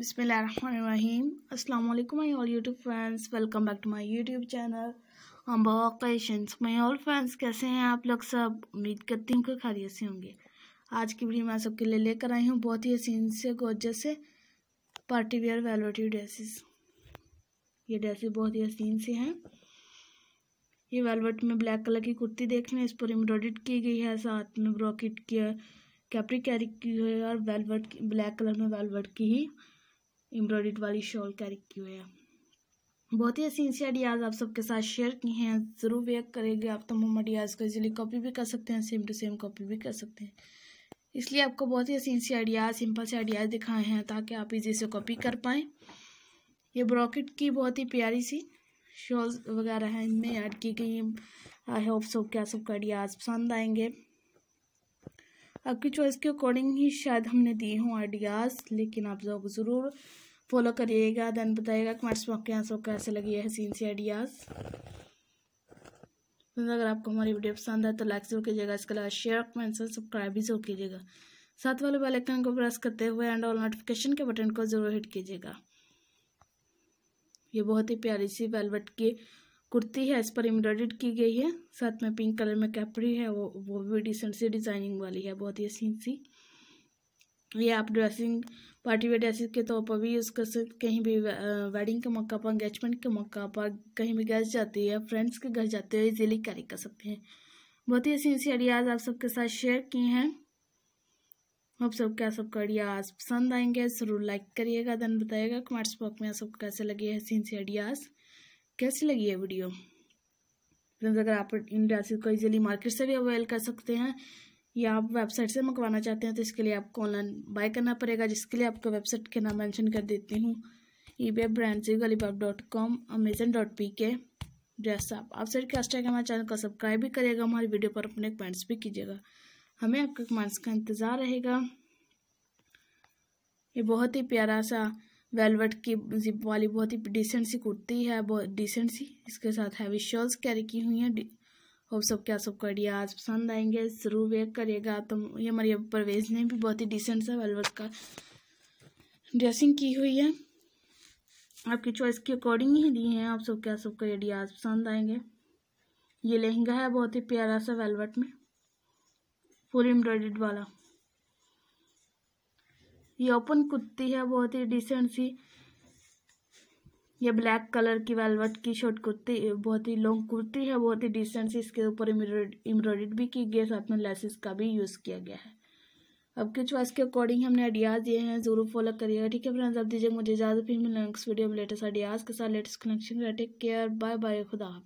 बिसमीम अल्लाम my all YouTube friends welcome back to my YouTube channel हम बॉक्शंस माई ऑल फ्रेंड्स कैसे हैं आप लोग सब उम्मीद करती हूँ कि खाली से होंगे आज की वीडियो मैं सबके लिए लेकर आई हूँ बहुत ही हसीन से गोजस से पार्टी वेयर वेलोटिव ड्रेसेस ये ड्रेसेस बहुत ही हसीन से हैं ये वेलवेट में ब्लैक कलर की कुर्ती देख लें इस पर एम्ब्रॉयड की गई है साथ में ब्रॉकेट की कैप्री कैरी की हुई है और वेलवेट ब्लैक कलर में वेलवेट की ही एम्ब्रॉयड वाली शॉल कैरी हुई है बहुत ही ऐसी अच्छी आइडियाज़ आप सबके साथ शेयर किए हैं ज़रूर वेयर करेंगे आप तमाम आइडियाज़ को इजीली कॉपी भी कर सकते हैं सेम टू सेम कॉपी भी कर सकते हैं इसलिए आपको बहुत ही ऐसी अच्छी आइडियाज़ सिंपल से आइडियाज़ दिखाए हैं ताकि आप इजी से कॉपी कर पाएँ ये ब्रॉकेट की बहुत ही प्यारी सी शॉल्स वगैरह हैं इनमें ऐड की गई आई होप सो क्या सबका आइडियाज़ पसंद आएंगे आपकी चॉइस के अकॉर्डिंग ही शायद हमने दिए हों आइडियाज़ लेकिन आप लोग ज़रूर फॉलो करिएगा देन बताइएगा कमेंट्स में आपके यहाँ आंसर कैसे लगी है हसीन सी आइडियाज़ अगर आपको हमारी वीडियो पसंद है तो लाइक जरूर कीजिएगा इसके अलावा शेयर कमेंट्स और सब्सक्राइब भी जरूर कीजिएगा साथ वाले बेलाइकन को प्रेस करते हुए एंड ऑल नोटिफिकेशन के बटन को जरूर हिट कीजिएगा ये बहुत ही प्यारी सी वेलवेट की कुर्ती है इस पर एम्ब्रॉयड की गई है साथ में पिंक कलर में कैपरी है वो वो भी डिसेंट सी डिज़ाइनिंग वाली है बहुत ही अच्छी सी ये आप ड्रेसिंग पार्टी वेयर ड्रेसिस के तौर पर भी यूज़ कर सकते कहीं भी वेडिंग के मौका पर इंगेजमेंट के मौका पर कहीं भी घर जाती है फ्रेंड्स के घर जाते हैं इजीली कैरी कर सकते हैं बहुत ही अच्छी सी आइडियाज़ आप सबके साथ शेयर किए हैं आप सबके आप सबका आइडियाज़ पसंद आएंगे ज़रूर लाइक करिएगा देन बताइएगा कमेंट्स बॉक्स में आप सबको कैसे लगे हैं सीन सी आइडियाज़ कैसी लगी है वीडियो फ्रेंड्स अगर आप इन ड्रेसेस को इजीली मार्केट से भी अवेल कर सकते हैं या आप वेबसाइट से मंगवाना चाहते हैं तो इसके लिए आपको ऑनलाइन बाय करना पड़ेगा जिसके लिए आपको वेबसाइट के नाम मेंशन कर देती हूँ ई बी एफ ब्रांड गली गलीबाग dot com Amazon dot P K dress आप आप सर के हैशटैग हमारे चैनल को सब्सक्राइब भी करिएगा हमारी वीडियो पर अपने कमेंट्स भी कीजिएगा हमें आपके कमेंट्स का इंतज़ार रहेगा ये बहुत ही प्यारा सा वेलवेट की जिप वाली बहुत ही डिसेंट सी कुर्ती है बहुत डिसेंट सी इसके साथ हैवी शॉल्स कैरी की हुई हैं होप क्या सबको आइडियाज़ पसंद आएंगे ज़रूर वेक करिएगा तो ये हमारी परवेज ने भी बहुत ही डिसेंट सा वेलवेट का ड्रेसिंग की हुई है आपकी चॉइस के अकॉर्डिंग ही दी है आप सब सबके सबको आइडियाज़ पसंद आएंगे ये लहंगा है बहुत ही प्यारा सा वेलवेट में फुल एम्ब्रॉयड वाला ये ओपन कुर्ती है बहुत ही डिसेंट सी ये ब्लैक कलर की वेलवेट की शॉर्ट कुर्ती बहुत ही लॉन्ग कुर्ती है बहुत ही डिसेंट सी इसके ऊपर एम्ब्रॉयड भी की गई है साथ में लेसिस का भी यूज़ किया गया है आपके चॉइस के अकॉर्डिंग हमने आइडियाज़ दिए हैं जरूर फॉलो करिएगा ठीक है फ्रेंड्स आप दीजिए मुझे इजाज़त फिर मिलेंगे नेक्स्ट वीडियो में लेटेस्ट आइडियाज़ के साथ latest connection take care bye bye खुदा